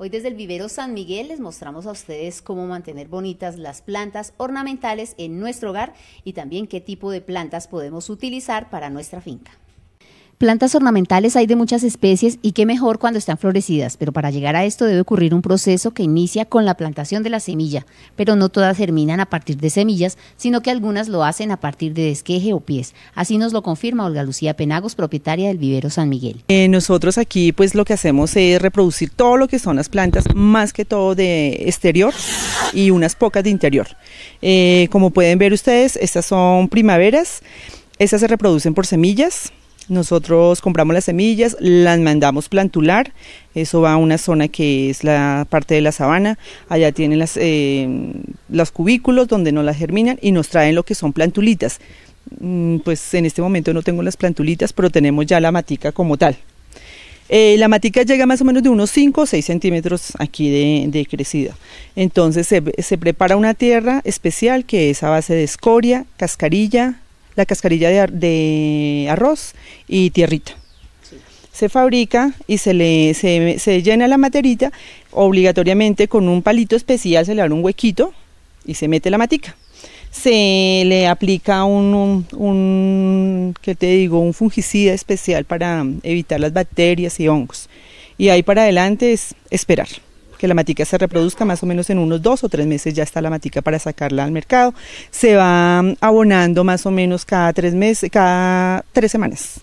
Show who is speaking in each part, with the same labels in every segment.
Speaker 1: Hoy desde el vivero San Miguel les mostramos a ustedes cómo mantener bonitas las plantas ornamentales en nuestro hogar y también qué tipo de plantas podemos utilizar para nuestra finca. Plantas ornamentales hay de muchas especies y qué mejor cuando están florecidas, pero para llegar a esto debe ocurrir un proceso que inicia con la plantación de la semilla, pero no todas germinan a partir de semillas, sino que algunas lo hacen a partir de desqueje o pies. Así nos lo confirma Olga Lucía Penagos, propietaria del vivero San Miguel.
Speaker 2: Eh, nosotros aquí pues lo que hacemos es reproducir todo lo que son las plantas, más que todo de exterior y unas pocas de interior. Eh, como pueden ver ustedes, estas son primaveras, estas se reproducen por semillas nosotros compramos las semillas, las mandamos plantular, eso va a una zona que es la parte de la sabana, allá tienen las, eh, los cubículos donde no las germinan y nos traen lo que son plantulitas. Mm, pues en este momento no tengo las plantulitas, pero tenemos ya la matica como tal. Eh, la matica llega más o menos de unos 5 o 6 centímetros aquí de, de crecida. Entonces se, se, prepara una tierra especial que es a base de escoria, cascarilla, la cascarilla de, arroz y tierrita. Se fabrica y se, le, se, llena la materita, obligatoriamente con un palito especial se le abre un huequito y se mete la matica se le aplica un, un, te digo? un fungicida especial para evitar las bacterias y hongos. Y ahí para adelante es esperar que la matica se reproduzca más o menos en unos dos o tres meses ya está la matica para sacarla al mercado. Se va mm, abonando más o menos cada tres meses, cada tres semanas.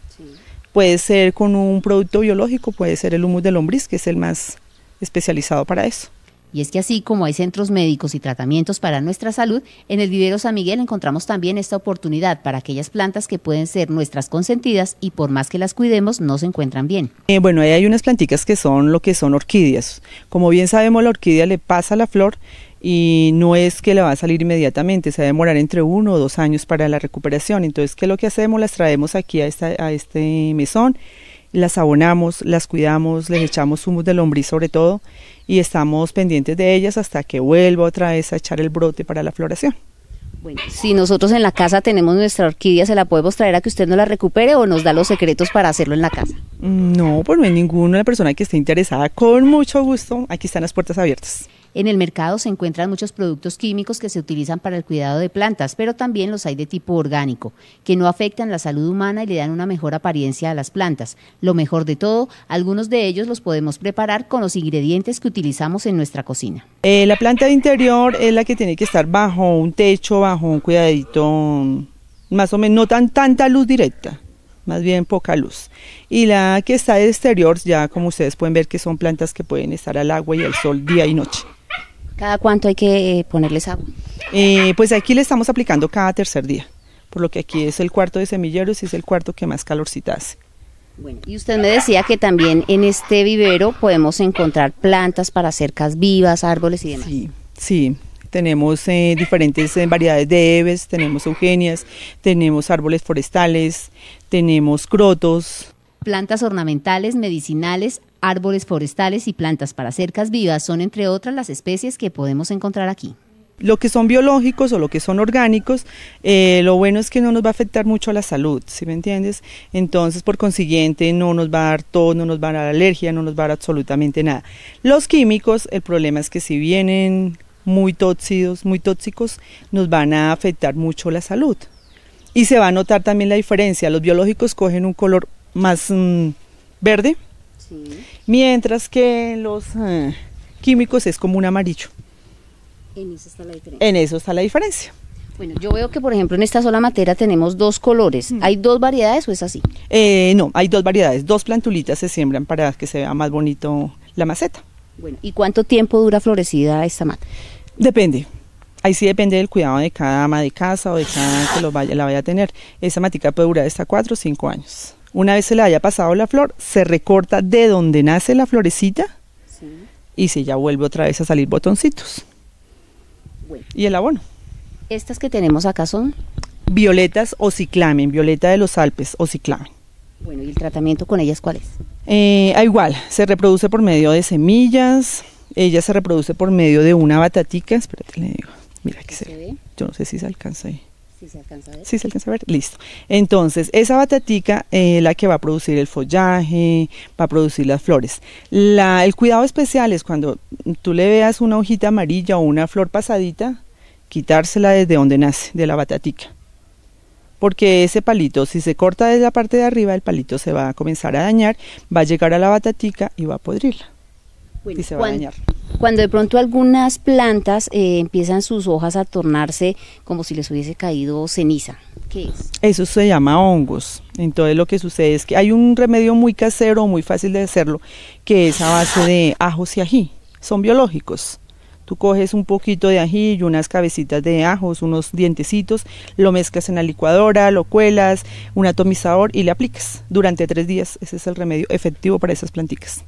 Speaker 2: Puede ser con un producto biológico, puede ser el humus de lombriz, que es el más especializado para eso. Y es que así
Speaker 1: como hay centros médicos y tratamientos para nuestra salud, en el vivero San Miguel encontramos también esta oportunidad para aquellas plantas que pueden ser nuestras consentidas y por más que las cuidemos no se encuentran
Speaker 2: bien. Eh, bueno, ahí hay unas plantitas que son lo que son orquídeas. Como bien sabemos, la orquídea le pasa la flor y no es que la va a salir inmediatamente, se va a demorar entre uno o dos años para la recuperación. Entonces, ¿qué es lo que hacemos? Las traemos aquí a, este mesón, las abonamos, las cuidamos, les echamos humos de lombriz sobre todo y estamos pendientes de ellas hasta que vuelva otra vez a echar el brote para la floración.
Speaker 1: Bueno, si nosotros en la casa tenemos nuestra orquídea, ¿se la podemos traer a que usted no la recupere o nos da los secretos para hacerlo en la casa?
Speaker 2: Mm, no, por pues no hay ninguna persona que esté interesada. Con mucho gusto, aquí están las puertas abiertas. En
Speaker 1: el mercado se encuentran muchos productos químicos que se utilizan para el cuidado de plantas, pero también los hay de tipo orgánico, que no afectan la salud humana y le dan una mejor apariencia a las plantas. Lo mejor de todo, algunos de ellos los podemos preparar con los ingredientes que utilizamos en nuestra cocina.
Speaker 2: Eh, la planta de interior es la que tiene que estar bajo un techo, bajo un cuidadito, mm, más o menos, no tan tanta luz directa más bien poca luz. Y la que está de exterior, ya como ustedes pueden ver que son plantas que pueden estar al agua y al sol día y noche. ¿Cada cuánto hay que eh, ponerles agua? Eh, pues aquí le estamos aplicando cada tercer día, por lo que aquí es el cuarto de semilleros y es el cuarto que más calorcita hace.
Speaker 1: Bueno, y usted me decía que también en este vivero podemos encontrar plantas para cercas vivas, árboles y
Speaker 2: demás. Sí, sí, tenemos eh, diferentes variedades de ebes, tenemos eugenias, tenemos árboles forestales, tenemos crotos.
Speaker 1: Plantas ornamentales, medicinales, Árboles forestales y plantas para cercas vivas son entre otras las especies
Speaker 2: que podemos encontrar aquí. Lo que son biológicos o lo que son orgánicos, eh, lo bueno es que no nos va a afectar mucho a la salud, ¿sí me entiendes? Entonces, por consiguiente, no nos va a dar todo, no nos va a dar alergia, no nos va a dar absolutamente nada. Los químicos, el problema es que si vienen muy tóxicos, muy tóxicos, nos van a afectar mucho la salud. Y se va a notar también la diferencia. Los biológicos cogen un color más mm, verde, Mientras que los eh, químicos es como un amarillo. En eso está la diferencia. Bueno, yo veo que por ejemplo en esta sola
Speaker 1: materia tenemos dos colores. Mm. ¿Hay dos variedades o es así?
Speaker 2: Eh, no, hay dos variedades. Dos plantulitas se siembran para que se vea más bonito la maceta. Bueno, ¿y cuánto tiempo dura florecida esta mata? Depende. Ahí sí depende del cuidado de cada ama de casa o de cada que lo vaya, la vaya a tener. Esa matica puede durar hasta 4 o 5 años. Una vez se le haya pasado la flor, se recorta de donde nace la florecita y se ya vuelve otra vez a salir botoncitos. Y el abono. ¿Estas que tenemos acá son? Violetas o ciclamen, violeta de los Alpes o ciclamen. Bueno, ¿y el tratamiento con ellas cuál es? Eh, ah, igual, se reproduce por medio de semillas, ella se reproduce por medio de una batatica, espérate, le digo. Mira que. se, ve. Yo no sé si se alcanza ahí. ¿Sí se alcanza a ver? Sí se alcanza a ver. Listo. Entonces, esa batatica es eh, la que va a producir el follaje, va a producir las flores. el cuidado especial es cuando tú le veas una hojita amarilla o una flor pasadita, quitársela desde donde nace, de la batatica. Porque ese palito, si se corta desde la parte de arriba, el palito se va a comenzar a dañar, va a llegar a la batatica y va a podrirla. y se va a dañar
Speaker 1: cuando de pronto algunas plantas eh, empiezan sus hojas a tornarse como si les hubiese caído ceniza.
Speaker 2: ¿Qué es? Eso se llama hongos. Entonces lo que sucede es que hay un remedio muy casero, muy fácil de hacerlo, que es a base de ajos y ají. Son biológicos. Tú coges un poquito de ají y unas cabecitas de ajos, unos dientecitos, lo mezclas en la licuadora, lo cuelas, un atomizador y le aplicas durante tres días. Ese es el remedio efectivo para esas planticas.